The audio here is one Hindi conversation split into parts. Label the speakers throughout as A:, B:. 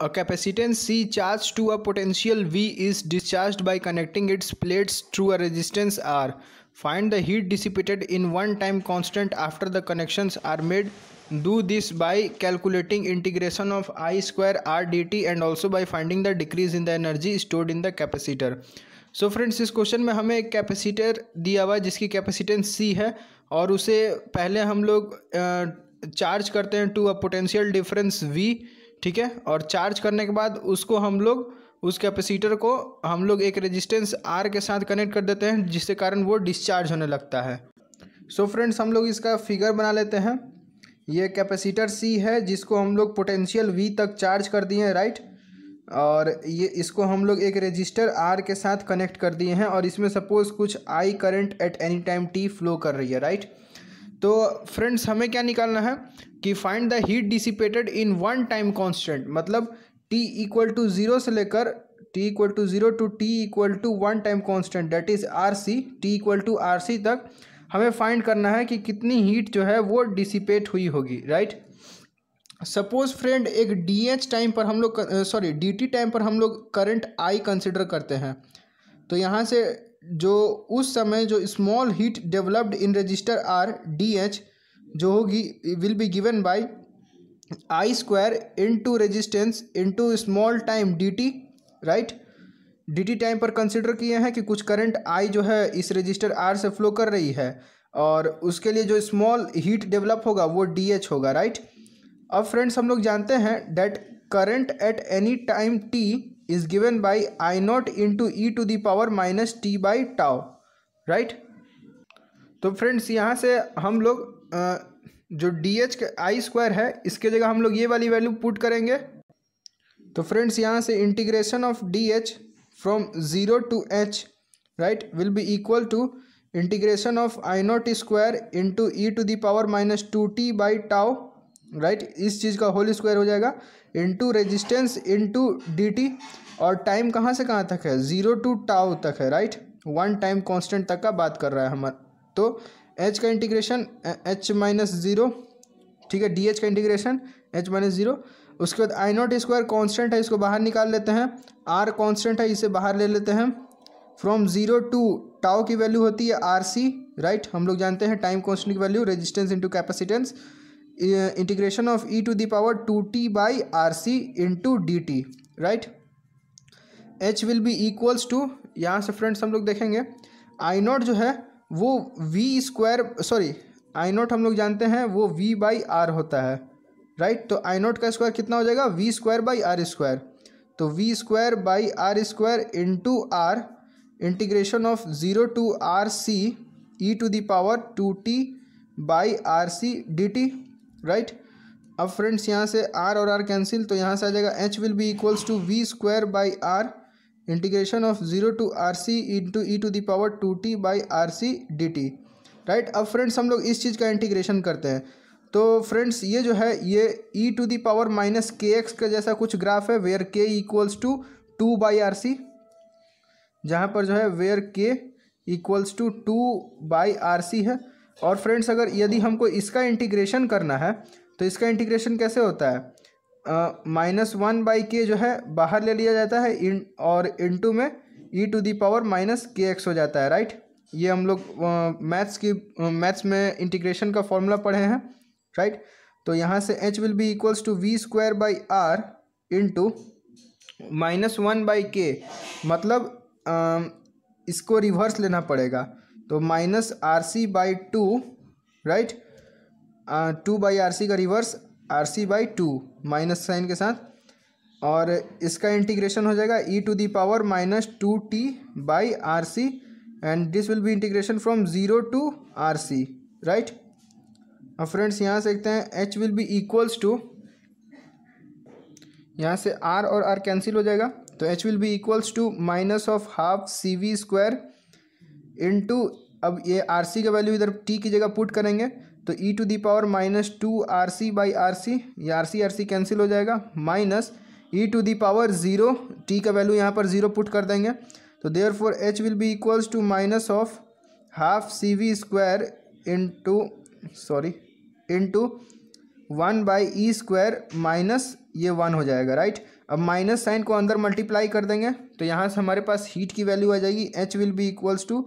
A: A capacitance C charged to a potential V is discharged by connecting its plates through a resistance R. Find the heat dissipated in one time constant after the connections are made. Do this by calculating integration of I square R dt and also by finding the decrease in the energy stored in the capacitor. So so friends इस क्वेश्चन में हमें एक कैपेसिटर दिया हुआ है जिसकी कैपेसिटेंस सी है और उसे पहले हम लोग चार्ज करते हैं to a potential difference V ठीक है और चार्ज करने के बाद उसको हम लोग उस कैपेसिटर को हम लोग एक रेजिस्टेंस आर के साथ कनेक्ट कर देते हैं जिसके कारण वो डिस्चार्ज होने लगता है सो so फ्रेंड्स हम लोग इसका फिगर बना लेते हैं ये कैपेसिटर सी है जिसको हम लोग पोटेंशियल वी तक चार्ज कर दिए हैं राइट और ये इसको हम लोग एक रजिस्टर आर के साथ कनेक्ट कर दिए हैं और इसमें सपोज़ कुछ I current at any time T flow कर रही है राइट तो फ्रेंड्स हमें क्या निकालना है कि find the heat dissipated in one time constant मतलब टी इक्वल टू ज़ीरो से लेकर T equal to zero to T equal to one time constant that is R C T equal to R C तक हमें फाइंड करना है कि कितनी हीट जो है वो डिसिपेट हुई होगी राइट सपोज फ्रेंड एक डी एच टाइम पर हम लोग सॉरी डी टी टाइम पर हम लोग करंट आई कंसिडर करते हैं तो यहाँ से जो उस समय जो small heat developed in resistor R D H जो होगी will be given by I square resistance resistance to small time D T right D T time पर कंसिडर किए हैं कि कुछ करंट आई जो है इस रजिस्टर आर से फ्लो कर रही है और उसके लिए जो स्मॉल हीट डेवलप होगा वो डी एच होगा राइट अब फ्रेंड्स हम लोग जानते हैं that current at any time T is given by i naught into e to the power minus T by tau right तो फ्रेंड्स यहाँ से हम लोग जो डी एच आई स्क्वायर है इसके जगह हम लोग ये वाली वैल्यू पुट करेंगे तो फ्रेंड्स यहाँ से integration of D H from zero to H right will be equal to integration of I naught square into E to the power minus two T by tau right इस चीज़ का होल स्क्वायर हो जाएगा into resistance into D T और टाइम कहाँ से कहाँ तक है ज़ीरो टू टाओ तक है राइट वन टाइम कांस्टेंट तक का बात कर रहा है हम तो एच का इंटीग्रेशन एच माइनस ज़ीरो ठीक है डी एच का इंटीग्रेशन एच माइनस ज़ीरो उसके बाद आई नॉट स्क्वायर कॉन्स्टेंट है इसको बाहर निकाल लेते हैं आर कॉन्स्टेंट है इसे बाहर ले लेते हैं फ्रॉम ज़ीरो टू टाओ की वैल्यू होती है आर सी राइट हम लोग जानते हैं टाइम कॉन्स्टेंट की value resistance into capacitance integration of E to the power to T by R C into D T right H will be equals to यहाँ से फ्रेंड्स हम लोग देखेंगे आई नॉट जो है वो V square sorry I naught हम लोग जानते हैं वो वी बाई आर होता है राइट right? तो आई नॉट का स्क्वायर कितना हो जाएगा V square by R square तो V square by R square into R integration of zero to R C e to the power two T by R C D T right अब फ्रेंड्स यहाँ से आर और आर कैंसिल तो यहाँ से आ जाएगा H will be equals to V square by R integration of zero to R C into E to the power two T by R C D T right अब फ्रेंड्स हम लोग इस चीज़ का इंटीग्रेशन करते हैं तो फ्रेंड्स ये जो है ये e to the power minus K X का जैसा कुछ ग्राफ है where K equals to two by R C जहाँ पर जो है where K equals to two by R C है और फ्रेंड्स अगर यदि हमको इसका इंटीग्रेशन करना है तो इसका इंटीग्रेशन कैसे होता है माइनस वन बाई के जो है बाहर ले लिया जाता है इन और टू में e to the power minus K X हो जाता है राइट ये हम लोग मैथ्स की मैथ्स में इंटीग्रेशन का फॉर्मूला पढ़े हैं राइट तो यहाँ से H will be equals to V square by R into minus one by K मतलब uh, इसको रिवर्स लेना पड़ेगा तो minus R C by two right two by R C का reverse R C by two minus sign के साथ और इसका इंटीग्रेशन हो जाएगा e to the power minus two T by R C and this will be integration from zero to R C right और फ्रेंड्स यहाँ से देखते हैं H will be equals to यहाँ से आर और आर कैंसिल हो जाएगा तो H will be equals to minus of half C V square into अब ये आर सी का वैल्यू इधर टी की जगह पुट करेंगे तो e to the power minus two R C by R C ये R C R C cancel हो जाएगा minus e to the power zero T का वैल्यू यहाँ पर ज़ीरो पुट कर देंगे तो therefore H will be equals to minus of half C V square into sorry into one by e square minus ये वन हो जाएगा राइट अब माइनस साइन को अंदर मल्टीप्लाई कर देंगे तो यहाँ से हमारे पास हीट की वैल्यू आ जाएगी H will be equals to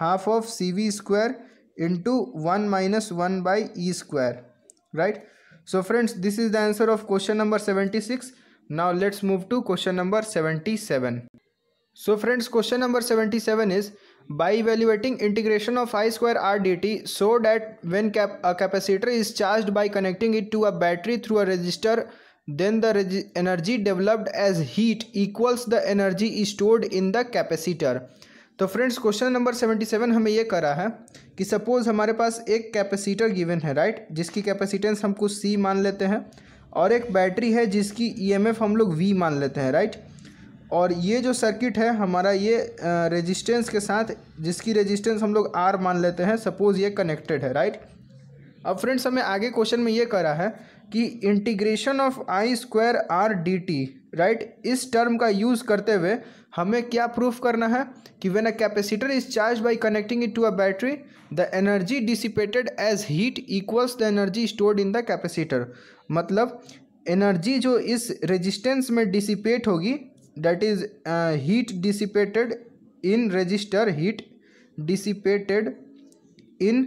A: half of C V square into 1 minus 1 by e square right so friends this is the answer of question number 76 now let's move to question number 77 so friends question number 77 is by evaluating integration of i square r dt so that when cap a capacitor is charged by connecting it to a battery through a resistor then the energy developed as heat equals the energy stored in the capacitor तो friends question number seventy seven हमें ये करा है कि सपोज़ हमारे पास एक कैपेसिटर गिवन है राइट जिसकी कैपेसिटेंस हम कुछ सी मान लेते हैं और एक बैटरी है जिसकी ईएमएफ e हम लोग वी मान लेते हैं राइट और ये जो सर्किट है हमारा ये रेजिस्टेंस के साथ जिसकी रेजिस्टेंस हम लोग आर मान लेते हैं सपोज़ ये कनेक्टेड है राइट अब फ्रेंड्स हमें आगे क्वेश्चन में ये करा है कि integration of I square R D T right इस टर्म का यूज़ करते हुए हमें क्या प्रूफ करना है कि when a capacitor is charge by connecting it to a battery the energy dissipated as heat equals the energy stored in the capacitor मतलब एनर्जी जो इस रेजिस्टेंस में डिसिपेट होगी that is heat dissipated in resistor heat dissipated in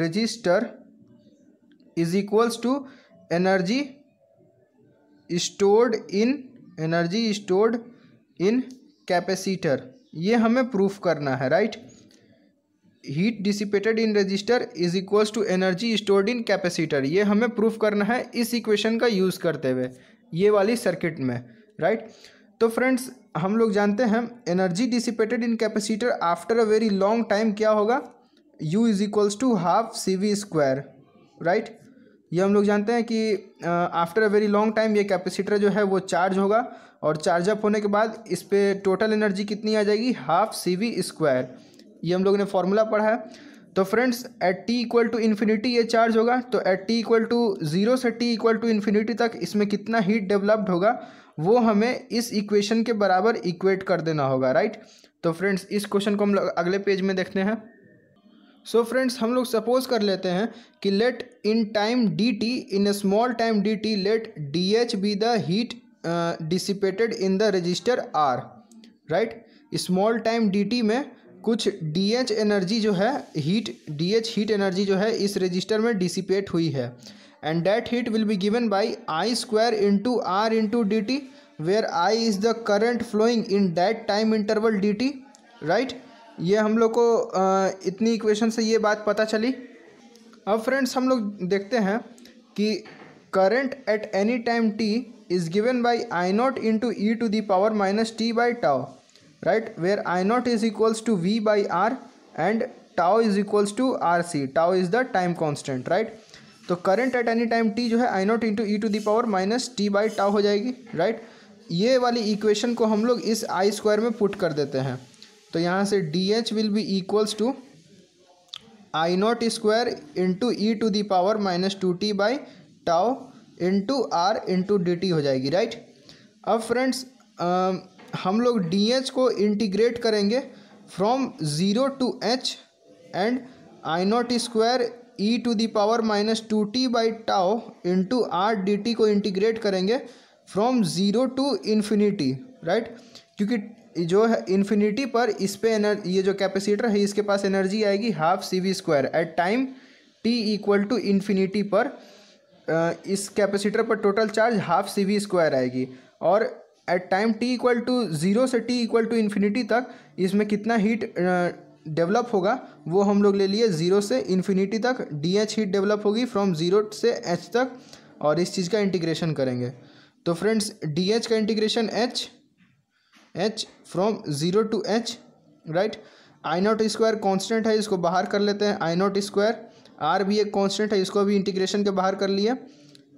A: resistor is equals to energy stored in energy stored in capacitor ये हमें प्रूफ करना है right heat dissipated in resistor is equals to energy stored in capacitor ये हमें प्रूफ करना है इस इक्वेशन का यूज़ करते हुए ये वाली सर्किट में राइट तो फ्रेंड्स हम लोग जानते हैं energy dissipated in capacitor after a very long time क्या होगा U is equals to half C V square right ये हम लोग जानते हैं कि after a very long time ये कैपेसिटर जो है वो चार्ज होगा और चार्जअप होने के बाद इस पर टोटल एनर्जी कितनी आ जाएगी हाफ सी वी स्क्वायर ये हम लोग ने फॉर्मूला पढ़ा है तो friends at T equal to infinity ये चार्ज होगा तो at T equal to zero से टी इक्वल टू इन्फिनिटी तक इसमें कितना हीट डेवलप्ड होगा वो हमें इस इक्वेशन के बराबर इक्वेट कर देना होगा राइट तो फ्रेंड्स इस क्वेश्चन को हम लोग अगले पेज में देखते हैं सो so फ्रेंड्स हम लोग सपोज कर लेते हैं कि let in time D T in a small time D T let D H be the heat dissipated in the resistor R right small time D T में कुछ डी एच एनर्जी जो है heat D H heat energy जो है इस रजिस्टर में डिसिपेट हुई है and that heat will be given by I square into R into D T where I is the current flowing in that time interval D T right ये हम लोग को इतनी इक्वेशन से ये बात पता चली अब फ्रेंड्स हम लोग देखते हैं कि current at any time T is given by I not into E to power minus T by tau right where I not is equals to V by R and tau is equals to R C tau is the time constant right तो current at any time T जो है I not into E to power minus T by tau हो जाएगी राइट right? ये वाली इक्वेशन को हम लोग इस आई स्क्वायर में पुट कर देते हैं तो यहाँ से D H will be equals to I naught square into E to the power minus two T by tau into R into D T हो जाएगी राइट अब फ्रेंड्स हम लोग डी एच को इंटीग्रेट करेंगे from zero to H and I naught square e to the power minus two T by tau into R D T को इंटीग्रेट करेंगे from zero to infinity right क्योंकि जो है इन्फिनिटी पर इस पर एनर ये जो कैपेसिटर है इसके पास एनर्जी आएगी half C V square at time T equal to infinity पर इस कैपेसिटर पर total charge half C V square आएगी और at time T equal to zero से टी इक्वल टू इन्फिनिटी तक इसमें कितना हीट डेवलप होगा वो हम लोग ले लिए ज़ीरो से इन्फिनिटी तक डी एच हीट डेवलप होगी फ्रॉम ज़ीरो से एच तक और इस चीज़ का इंटीग्रेशन करेंगे तो फ्रेंड्स डी एच का integration H H from zero to H right I naught square constant है इसको बाहर कर लेते हैं आई नॉट स्क्वायर आर भी एक कॉन्स्टेंट है इसको भी इंटीग्रेशन के बाहर कर लिया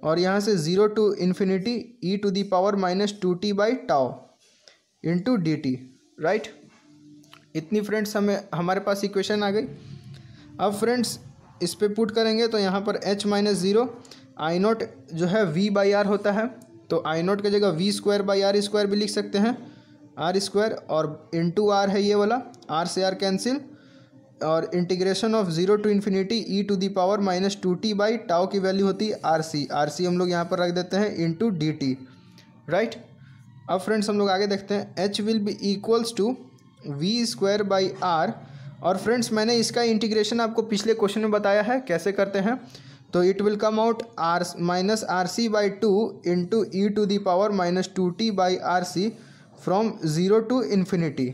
A: और यहाँ से zero to infinity e to the power minus two T by tau into D T right इतनी फ्रेंड्स हमें हमारे पास इक्वेशन आ गई अब फ्रेंड्स इस पर पुट करेंगे तो यहाँ पर H minus zero I naught जो है वी बाई आर होता है तो आई नॉट की जगह V square by R square भी लिख सकते हैं आर स्क्वायर और इन टू आर है ये वाला आर से आर कैंसिल और integration of zero to infinity e to the power minus two T by tau की वैल्यू होती है आर सी आर सी हम लोग यहाँ पर रख देते हैं into D T right अब फ्रेंड्स हम लोग आगे देखते हैं H will be equals to V square by R और फ्रेंड्स मैंने इसका इंटीग्रेशन आपको पिछले क्वेश्चन में बताया है कैसे करते हैं तो it will come out R minus R C by two into E to the power minus two T by R C from zero to infinity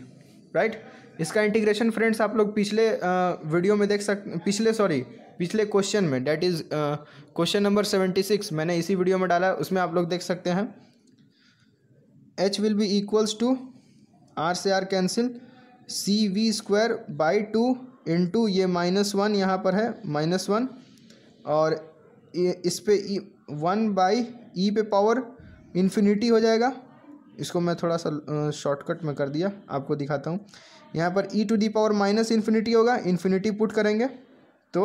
A: right इसका इंटीग्रेशन फ्रेंड्स आप लोग पिछले वीडियो में देख सक पिछले सॉरी पिछले क्वेश्चन में that is question number seventy six मैंने इसी वीडियो में डाला है उसमें आप लोग देख सकते हैं H will be equals to R से R cancel C V square by two into ये माइनस वन यहाँ पर है माइनस वन और इस पर वन बाई ई पे e, e पावर इन्फिनिटी हो जाएगा इसको मैं थोड़ा सा शॉर्टकट में कर दिया आपको दिखाता हूँ यहाँ पर e to the power minus infinity होगा इन्फिनिटी पुट करेंगे तो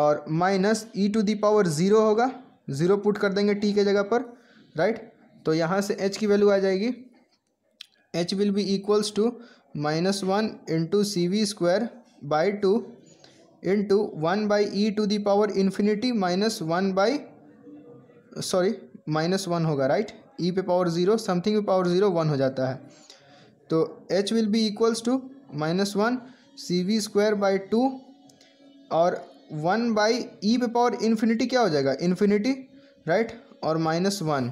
A: और minus e to the power zero होगा ज़ीरो पुट कर देंगे टी के जगह पर राइट तो यहाँ से एच की वैल्यू आ जाएगी H will be equals to minus one into C V square by two into one by E to the power infinity minus one by sorry minus one होगा राइट ई e पे पावर ज़ीरो समथिंग पे पावर ज़ीरो वन हो जाता है तो H will be equals to minus one C V square by two और वन बाई ई पे पावर इन्फिनिटी क्या हो जाएगा इन्फिनिटी राइट और माइनस वन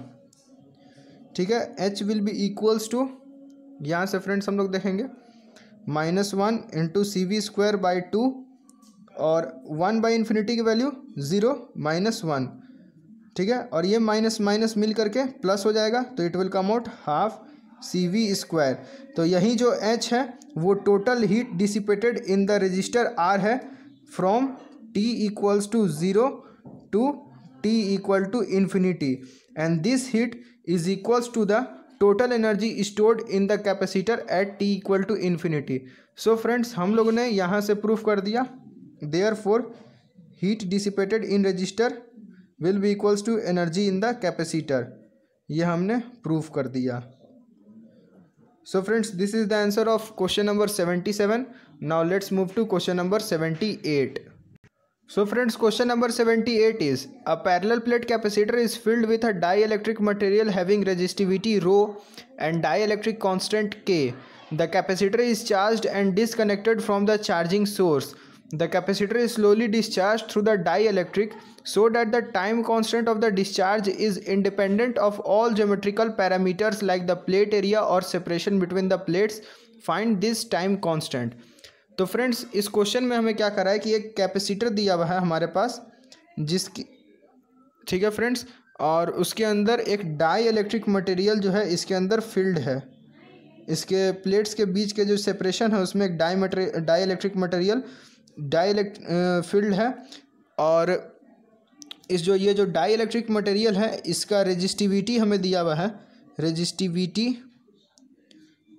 A: ठीक है H will be equals to यहाँ से फ्रेंड्स हम लोग देखेंगे minus one into C V square by two और वन बाई इन्फिनिटी की वैल्यू ज़ीरो माइनस वन ठीक है और ये माइनस माइनस मिल करके प्लस हो जाएगा तो it will come out half C V square तो यही जो एच है वो total heat dissipated in the resistor R है from T equals to zero to T equal to infinity and this heat is equals to the total energy stored in the capacitor at T equal to infinity so friends हम लोगों ने यहाँ से प्रूफ कर दिया therefore heat dissipated in register will be equals to energy in the capacitor ये हमने प्रूव कर दिया so friends this is the answer of question number seventy seven now let's move to question number seventy eight so friends question number seventy eight is a parallel plate capacitor is filled with a dielectric material having resistivity rho and dielectric constant K the capacitor is charge and disconnected from the charging source the capacitor is slowly discharge through the dielectric so that the time constant of the discharge is independent of all geometrical parameters like the plate area और separation between the plates find this time constant तो फ्रेंड्स इस क्वेश्चन में हमें क्या करा है कि एक कैपेसिटर दिया हुआ है हमारे पास जिसकी ठीक है फ्रेंड्स और उसके अंदर एक डाई इलेक्ट्रिक मटेरियल जो है इसके अंदर फील्ड है इसके प्लेट्स के बीच के जो सेपरेशन है उसमें एक डाई material dielectric material dielectric filled है और इस जो ये जो डाई इलेक्ट्रिक मटेरियल है इसका रेजिस्टिविटी हमें दिया हुआ है resistivity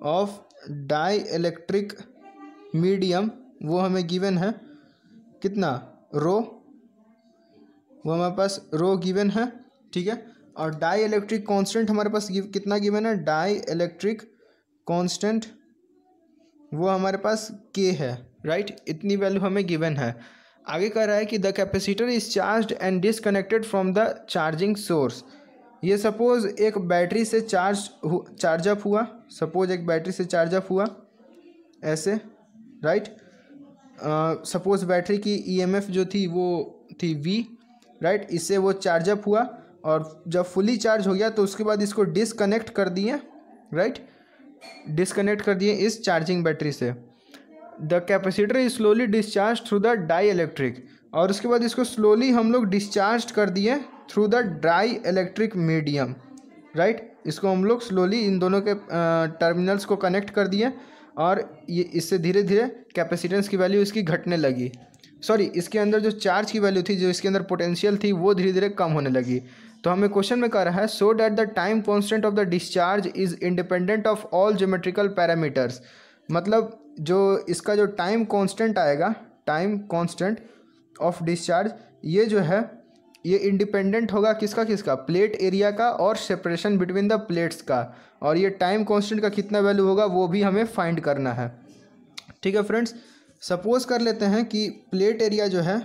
A: of dielectric medium वो हमें गिवन है कितना रो वो हमारे पास रो गिवन है ठीक है और डाई इलेक्ट्रिक कांस्टेंट हमारे पास गिव, कितना गिवन है डाई इलेक्ट्रिक कांस्टेंट वो हमारे पास के है राइट right? इतनी वैल्यू हमें गिवन है आगे कह रहा है कि the capacitor is charge and disconnected from the charging source ये सपोज एक बैटरी से चार्ज चार्ज अप हुआ सपोज एक बैटरी से चार्ज अप हुआ ऐसे राइट सपोज बैटरी की ईएमएफ e जो थी वो थी वी राइट right? इससे वो चार्ज अप हुआ और जब फुली चार्ज हो गया तो उसके बाद इसको डिसकनेक्ट कर दिए राइट डिसकनेक्ट कर दिए इस चार्जिंग बैटरी से the capacitor is slowly discharge through the dielectric और उसके बाद इसको स्लोली हम लोग डिस्चार्ज कर दिए through the dielectric medium right इसको हम लोग स्लोली इन दोनों के टर्मिनल्स को कनेक्ट कर दिए और ये इससे धीरे धीरे कैपेसिटेंस की वैल्यू इसकी घटने लगी सॉरी इसके अंदर जो चार्ज की वैल्यू थी जो इसके अंदर पोटेंशियल थी वो धीरे धीरे कम होने लगी तो हमें क्वेश्चन में कह रहा है so that the time constant of the discharge is independent of all geometrical parameters मतलब जो इसका जो टाइम कांस्टेंट आएगा टाइम कांस्टेंट ऑफ डिस्चार्ज ये जो है ये इंडिपेंडेंट होगा किसका किसका प्लेट एरिया का और सेपरेशन बिटवीन द प्लेट्स का और ये टाइम कांस्टेंट का कितना वैल्यू होगा वो भी हमें फाइंड करना है ठीक है फ्रेंड्स सपोज़ कर लेते हैं कि प्लेट एरिया जो है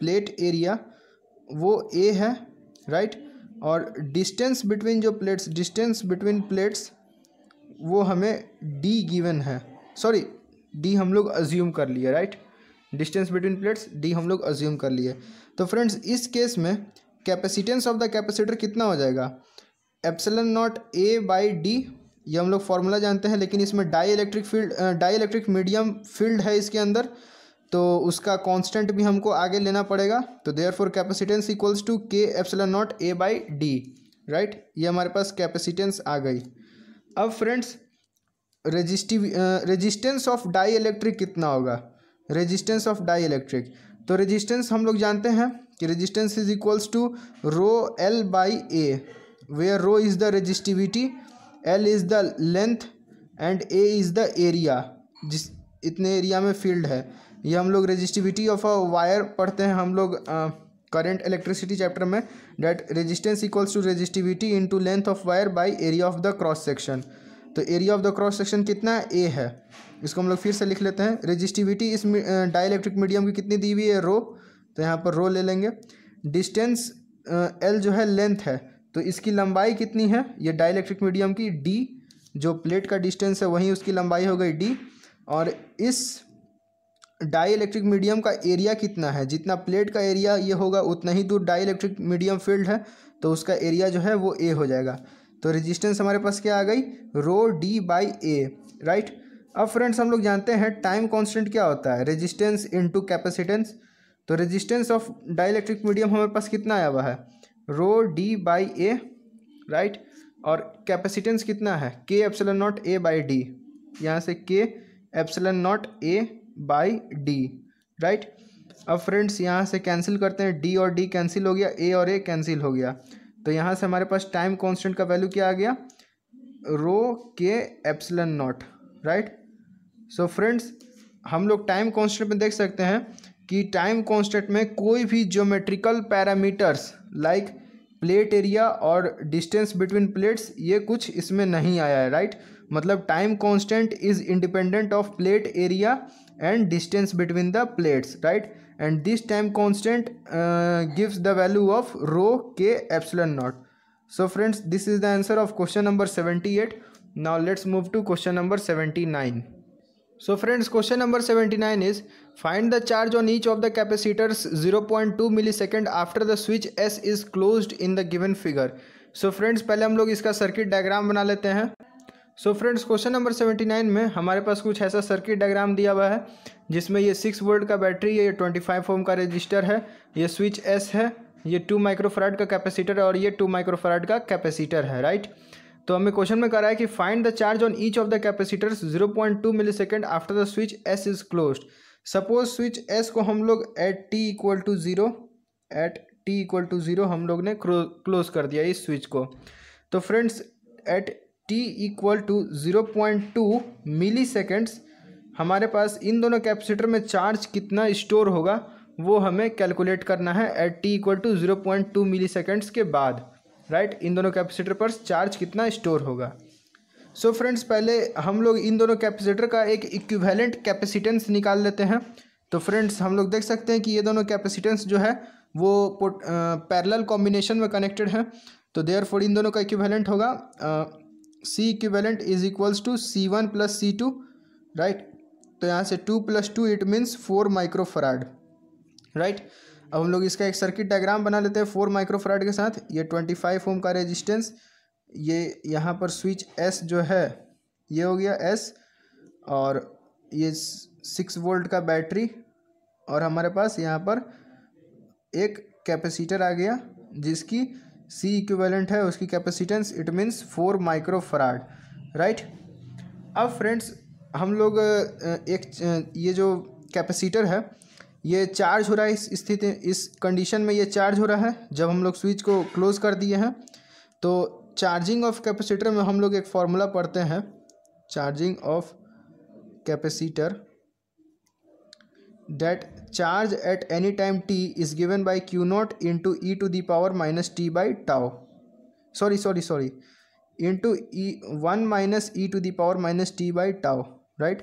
A: प्लेट एरिया वो ए है राइट और डिस्टेंस बिटवीन जो प्लेट्स डिस्टेंस बिटवीन प्लेट्स वो हमें डी गिवन है सॉरी डी हम लोग अज्यूम कर लिए right distance between plates d हम लोग अज्यूम कर लिए तो फ्रेंड्स इस केस में कैपेसिटेंस ऑफ द कैपेसिटर कितना हो जाएगा epsilon naught A by d ये हम लोग फॉर्मूला जानते हैं लेकिन इसमें dielectric filled dielectric medium filled है इसके अंदर तो उसका कांस्टेंट भी हमको आगे लेना पड़ेगा तो therefore capacitance equals to K epsilon naught A by d right ये हमारे पास कैपेसिटेंस आ गई अब friends resistive resistance of dielectric कितना होगा रेजिस्टेंस ऑफ डाई इलेक्ट्रिक तो रेजिस्टेंस हम लोग जानते हैं कि resistance is equals to rho L by A where rho is the resistivity L is the length and A is the area जिस इतने एरिया में फील्ड है ये हम लोग रेजिस्टिविटी ऑफ अ वायर पढ़ते हैं हम लोग करेंट इलेक्ट्रिसिटी चैप्टर में that resistance equals to resistivity into length of wire by area of the cross section तो area of the cross section कितना है ए है इसको हम लोग फिर से लिख लेते हैं रेजिस्टिविटी इस डाइलेक्ट्रिक मीडियम की कितनी दी हुई है रो तो यहाँ पर रो ले लेंगे डिस्टेंस एल जो है लेंथ है तो इसकी लंबाई कितनी है ये डाइलेक्ट्रिक मीडियम की डी जो प्लेट का डिस्टेंस है वहीं उसकी लंबाई हो गई डी और इस इलेक्ट्रिक मीडियम का एरिया कितना है जितना प्लेट का एरिया ये होगा उतना ही दूर इलेक्ट्रिक मीडियम फील्ड है तो उसका एरिया जो है वो ए हो जाएगा तो रेजिस्टेंस हमारे पास क्या आ गई rho d by A right अब फ्रेंड्स हम लोग जानते हैं टाइम कांस्टेंट क्या होता है रेजिस्टेंस इनटू कैपेसिटेंस तो रेजिस्टेंस ऑफ डाइलेक्ट्रिक मीडियम हमारे पास कितना आया हुआ है rho d by A right और कैपेसिटेंस कितना है K epsilon naught A by d यहाँ से K epsilon naught A by d right अब फ्रेंड्स यहाँ से कैंसिल करते हैं डी और डी कैंसिल हो गया ए और ए कैंसिल हो गया तो यहाँ से हमारे पास टाइम कांस्टेंट का वैल्यू क्या आ गया rho K epsilon naught right so friends हम लोग टाइम कांस्टेंट में देख सकते हैं कि टाइम कांस्टेंट में कोई भी geometrical parameters like plate area और डिस्टेंस बिटवीन प्लेट्स ये कुछ इसमें नहीं आया है राइट मतलब time constant is independent of plate area and distance between the plates right and this time constant gives the value of rho K epsilon naught so friends this is the answer of question number seventy eight now let's move to question number seventy nine so friends question number seventy nine is find the charge on each of the capacitors zero point two millisecond after the switch S is close in the given figure so friends पहले हम लोग इसका सर्किट डायग्राम बना लेते हैं so friends question number seventy nine में हमारे पास कुछ ऐसा सर्किट डायग्राम दिया हुआ है जिसमें ये सिक्स वोल्ट का बैटरी है ये ट्वेंटी फाइव फोम का रजिस्टर है ये स्विच एस है ये टू माइक्रोफराड का कैपेसिटर है और ये टू माइक्रोफराड का कैपेसिटर है राइट तो हमें क्वेश्चन में कह रहा है कि find the charge on each of the capacitor zero point two millisecond after the switch S is close suppose switch S को हम लोग at T equal to zero at T equal to zero हम लोग ने क्लोज कर दिया इस स्विच को तो friends at T equal to zero point two milliseconds हमारे पास इन दोनों कैपेसिटर में चार्ज कितना स्टोर होगा वो हमें कैलकुलेट करना है at T equal to zero point two milliseconds के बाद राइट right? इन दोनों कैपेसिटर पर चार्ज कितना स्टोर होगा सो so फ्रेंड्स पहले हम लोग इन दोनों कैपेसिटर का एक इक्विवेलेंट कैपेसिटेंस निकाल लेते हैं तो फ्रेंड्स हम लोग देख सकते हैं कि ये दोनों कैपेसिटेंस जो है वो पैरेलल कॉम्बिनेशन में कनेक्टेड है तो देयर इन दोनों का इक्विवेलेंट होगा C equivalent is equals to C one plus C two right तो यहाँ से two plus two it means four microfarad right अब हम लोग इसका एक सर्किट डायग्राम बना लेते हैं फोर माइक्रो फ्राड के साथ ये ट्वेंटी फाइव होम का रेजिस्टेंस ये यहाँ पर स्विच एस जो है ये हो गया एस और ये सिक्स वोल्ट का बैटरी और हमारे पास यहाँ पर एक कैपेसिटर आ गया जिसकी सी इक्विवेलेंट है उसकी capacitance it means four microfarad right अब फ्रेंड्स हम लोग एक ये जो कैपेसिटर है ये चार्ज हो रहा है इस स्थिति इस कंडीशन में ये चार्ज हो रहा है जब हम लोग स्विच को क्लोज कर दिए हैं तो चार्जिंग ऑफ कैपेसिटर में हम लोग एक फार्मूला पढ़ते हैं charging of capacitor that charge at any time T is given by q naught into e to power minus T by tau sorry sorry sorry into e one minus e to power minus T by tau right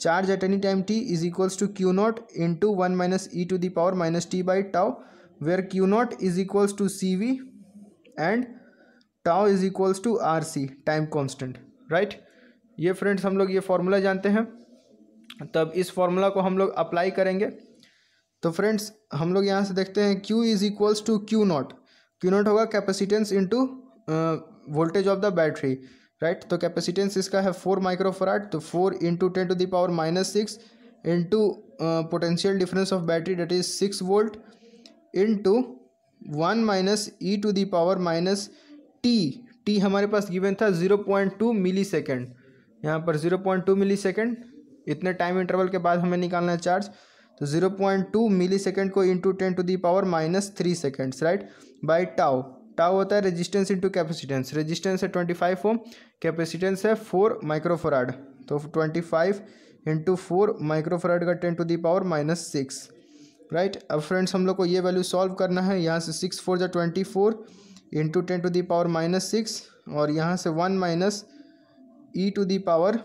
A: charge at any time T is equals to q naught into one minus e to power minus T by tau where q naught is equals to C V and tau is equals to R C time constant right ये फ्रेंड्स हम लोग ये फॉर्मूला जानते हैं तब इस फॉर्मूला को हम लोग अप्लाई करेंगे तो फ्रेंड्स हम लोग यहाँ से देखते हैं Q is equals to q naught q naught होगा capacitance into voltage of the battery right तो कैपेसिटेंस इसका है फोर माइक्रो तो four into ten to the power minus six into potential difference of battery that is six volt into one minus e to the power minus T t हमारे पास गिवन था zero point two millisecond यहाँ पर zero point two millisecond इतने टाइम इंटरवल के बाद हमें निकालना है चार्ज तो 0.2 मिलीसेकंड को into ten to the power minus three seconds right by tau tau होता है रेजिस्टेंस इंटू कैपेसिटेंस रेजिस्टेंस है ट्वेंटी फाइव ओम कैपेसिटेंस है फोर माइक्रोफोराड तो twenty five into four microfarad का ten to the power minus six right अब फ्रेंड्स हम लोग को ये वैल्यू सॉल्व करना है यहाँ से सिक्स फोर जो twenty four into ten to the power minus six और यहाँ से one minus e to the power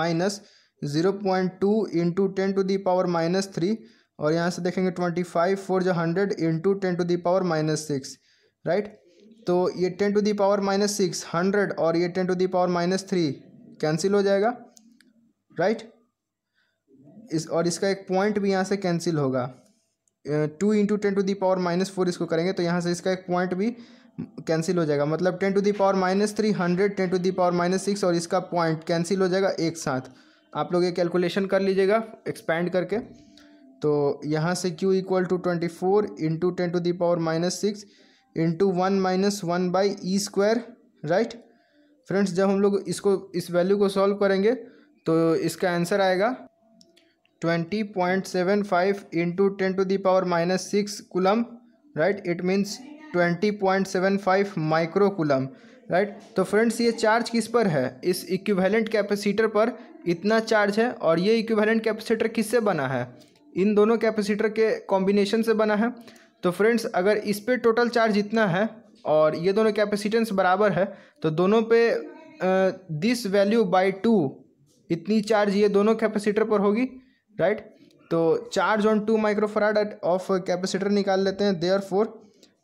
A: minus zero point two into ten to the power minus three और यहाँ से देखेंगे ट्वेंटी फाइव फोर जो hundred into ten to the power minus six right तो ये ten to the power minus six hundred और ये ten to the power minus three cancel हो जाएगा राइट right? इस और इसका एक पॉइंट भी यहाँ से कैंसिल होगा two into ten to the power minus four इसको करेंगे तो यहाँ से इसका एक पॉइंट भी कैंसिल हो जाएगा मतलब ten to the power minus three hundred ten to the power minus six और इसका पॉइंट कैंसिल हो जाएगा एक साथ आप लोग ये कैलकुलेशन कर लीजिएगा एक्सपैंड करके तो यहाँ से q equal to twenty four into ten to the power minus six into one minus one by e square right friends जब हम लोग इसको इस वैल्यू को सॉल्व करेंगे तो इसका आंसर आएगा twenty point seven five into ten to the power minus six coulomb right it means twenty point seven five micro coulomb right तो फ्रेंड्स ये चार्ज किस पर है इस इक्विवेलेंट कैपेसिटर पर इतना चार्ज है और ये इक्विवेलेंट कैपेसिटर किससे बना है इन दोनों कैपेसिटर के कॉम्बिनेशन से बना है तो फ्रेंड्स अगर इस पर टोटल चार्ज इतना है और ये दोनों कैपेसिटेंस बराबर है तो दोनों पे दिस वैल्यू बाई टू इतनी चार्ज ये दोनों कैपेसिटर पर होगी राइट तो charge on two microfarad of capacitor निकाल लेते हैं therefore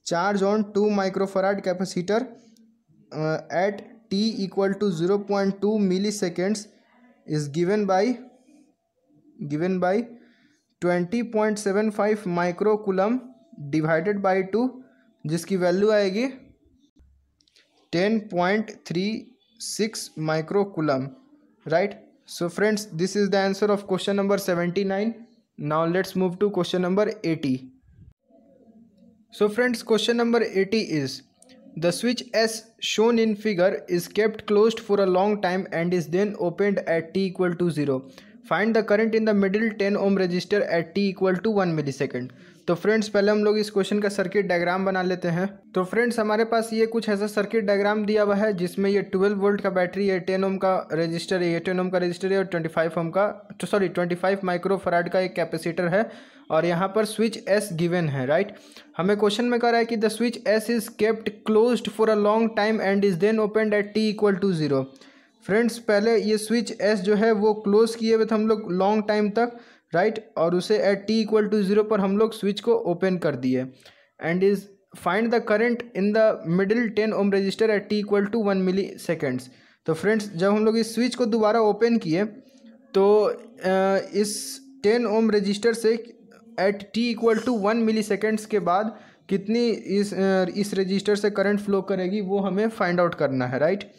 A: charge on two microfarad capacitor at T equal to zero point two milliseconds is given by given by twenty point seven five microcoulomb divided by two जिसकी वैल्यू आएगी ten point three six microcoulomb right so friends this is the answer of question number seventy nine now let's move to question number eighty so friends question number eighty is the switch S shown in figure is kept close for a long time and is then opened at T equal to zero find the current in the middle ten ohm resistor at T equal to one millisecond तो फ्रेंड्स पहले हम लोग इस क्वेश्चन का सर्किट डायग्राम बना लेते हैं तो फ्रेंड्स हमारे पास ये कुछ ऐसा सर्किट डायग्राम दिया हुआ है जिसमें ये 12 वोल्ट का बैटरी है 10 ओम का रजिस्टर है ये 10 ओम का रजिस्टर है और 25 ओम का सॉरी 25 माइक्रो फराड का एक कैपेसिटर है और यहाँ पर स्विच एस गिवन है राइट हमें क्वेश्चन में कह रहा है कि the switch S is kept closed for a long time and is then open at T equal to zero friends पहले ये स्विच एस जो है वो क्लोज किए हुए थे हम लोग लॉन्ग टाइम तक राइट right? और उसे at T equal to zero पर हम लोग स्विच को ओपन कर दिए and is find the current in the middle ten ohm resistor at T equal to one milliseconds तो फ्रेंड्स जब हम लोग इस स्विच को दोबारा ओपन किए तो इस टेन ओम रजिस्टर से at T equal to one milli के बाद कितनी इस इस रजिस्टर से करंट फ्लो करेगी वो हमें फाइंड आउट करना है राइट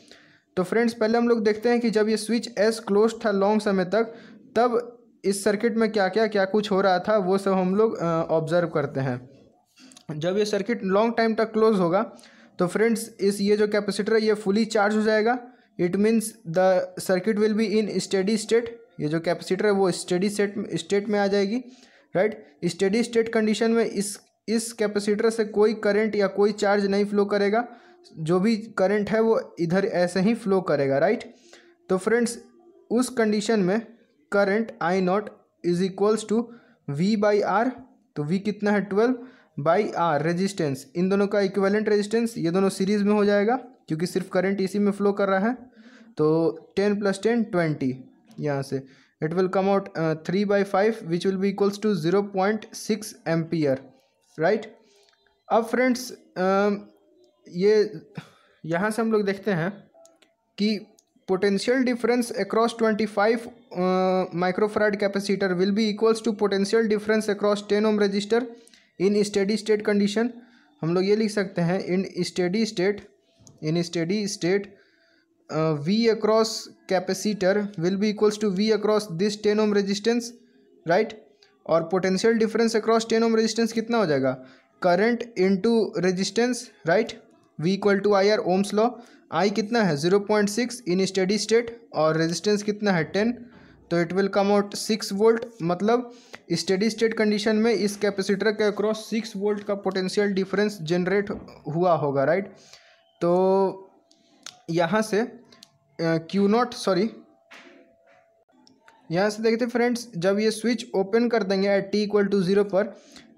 A: तो फ्रेंड्स पहले हम लोग देखते हैं कि जब ये स्विच एस क्लोज था लॉन्ग समय तक तब इस सर्किट में क्या क्या क्या कुछ हो रहा था वो सब हम लोग ऑब्जर्व करते हैं जब ये सर्किट लॉन्ग टाइम तक क्लोज होगा तो फ्रेंड्स इस ये जो कैपेसिटर है ये फुली चार्ज हो जाएगा it means the circuit will be in steady state ये जो कैपेसिटर है वो स्टडी सेट स्टेट में आ जाएगी राइट स्टेडी स्टेट कंडीशन में इस इस कैपेसिटर से कोई करंट या कोई चार्ज नहीं फ्लो करेगा जो भी करंट है वो इधर ऐसे ही फ्लो करेगा राइट तो फ्रेंड्स उस कंडीशन में current I not is equals to V by R तो वी कितना है ट्वेल्व बाई आर रेजिस्टेंस इन दोनों का इक्वेलेंट रेजिस्टेंस ये दोनों सीरीज में हो जाएगा क्योंकि सिर्फ करंट इसी में फ्लो कर रहा है तो टेन प्लस टेन ट्वेंटी यहाँ से it will come out uh, 3 by 5 which will be equals to 0.6 ampere right अब फ्रेंड्स ये यहाँ से हम लोग देखते हैं कि potential difference across 25 uh, microfarad capacitor will be equals to potential difference across 10 ohm resistor in steady state condition हम लोग ये लिख सकते हैं in steady state in steady state uh, v across capacitor will be equals to v across this 10 ohm resistance right और potential difference across 10 ohm resistance कितना हो जाएगा current into resistance right v equal to I R ohm's law I कितना है zero point six in steady state और रेजिस्टेंस कितना है टेन तो it will come out six volt मतलब स्टडी स्टेट कंडीशन में इस कैपेसिटर के अक्रॉस सिक्स वोल्ट का पोटेंशियल डिफरेंस जनरेट हुआ होगा राइट तो यहाँ से क्यू नॉट सॉरी यहाँ से देखते फ्रेंड्स जब ये स्विच ओपन कर देंगे at T equal to zero पर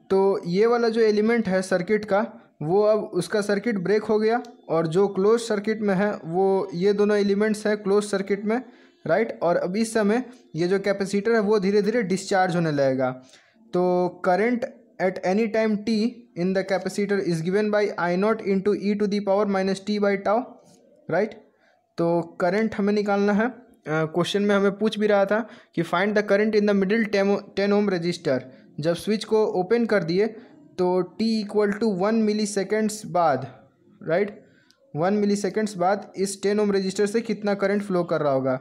A: तो ये वाला जो एलिमेंट है सर्किट का वो अब उसका सर्किट ब्रेक हो गया और जो क्लोज सर्किट में है वो ये दोनों एलिमेंट्स हैं क्लोज सर्किट में राइट और अब इस समय ये जो कैपेसिटर है वो धीरे धीरे डिस्चार्ज होने लगेगा तो current at any time T in the capacitor is given by I not into E to the power minus T by tau right तो करंट हमें निकालना है क्वेश्चन uh, में हमें पूछ भी रहा था कि find the current in the middle ten ohm resistor जब स्विच को ओपन कर दिए तो T equal to one milliseconds बाद राइट वन मिली सेकेंड्स बाद इस टेन ओम रजिस्टर से कितना करंट फ्लो कर रहा होगा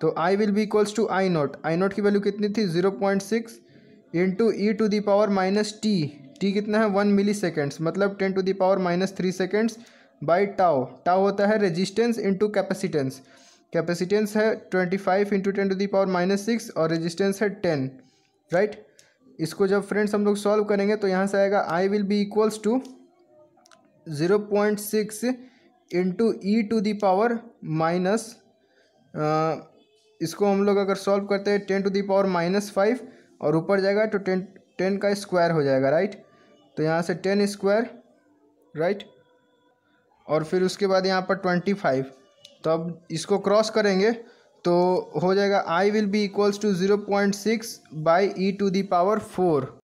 A: तो I will be equals to I not I not की वैल्यू कितनी थी zero point six into E to the power minus T T कितना है वन मिली सेकेंड्स मतलब ten to the power minus three seconds by tau tau होता है रेजिस्टेंस इंटू कैपेसिटेंस कैपेसिटेंस है twenty five into ten to the power minus six और रेजिस्टेंस है टेन राइट इसको जब फ्रेंड्स हम लोग सॉल्व करेंगे तो यहाँ से आएगा I will be equals to zero point six into E to the power minus इसको हम लोग अगर सॉल्व करते हैं ten to the power minus five और ऊपर जाएगा तो टेन टेन का स्क्वायर हो जाएगा राइट तो यहाँ से टेन स्क्वायर राइट और फिर उसके बाद यहाँ पर ट्वेंटी फाइव तो अब इसको क्रॉस करेंगे तो हो जाएगा I will be equals to zero point six by E to the power four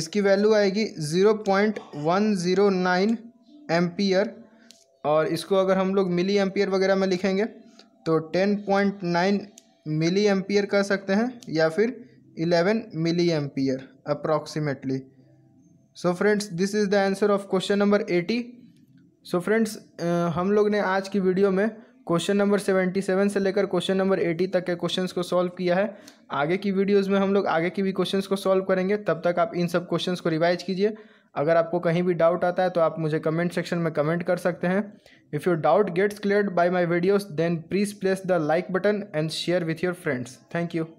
A: इसकी वैल्यू आएगी zero point one zero nine ampere और इसको अगर हम लोग मिली एम्पियर वगैरह में लिखेंगे तो ten point nine milliampere कह सकते हैं या फिर eleven milliampere approximately so friends this is the answer of question number eighty so so friends हम लोग ने आज की वीडियो में क्वेश्चन नंबर सेवेंटी सेवन से लेकर क्वेश्चन नंबर एटी तक के क्वेश्चंस को सॉल्व किया है आगे की वीडियोस में हम लोग आगे की भी क्वेश्चंस को सॉल्व करेंगे तब तक आप इन सब क्वेश्चंस को रिवाइज कीजिए अगर आपको कहीं भी डाउट आता है तो आप मुझे कमेंट सेक्शन में कमेंट कर सकते हैं if you doubt gets clear by my videos then please place the like button and share with your friends thank you